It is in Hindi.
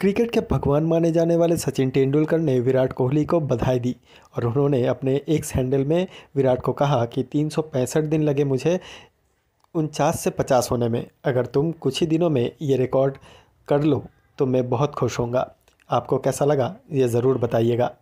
क्रिकेट के भगवान माने जाने वाले सचिन तेंदुलकर ने विराट कोहली को बधाई दी और उन्होंने अपने एक्स हैंडल में विराट को कहा कि तीन दिन लगे मुझे उनचास से पचास होने में अगर तुम कुछ ही दिनों में ये रिकॉर्ड कर लो तो मैं बहुत खुश होऊंगा आपको कैसा लगा ये ज़रूर बताइएगा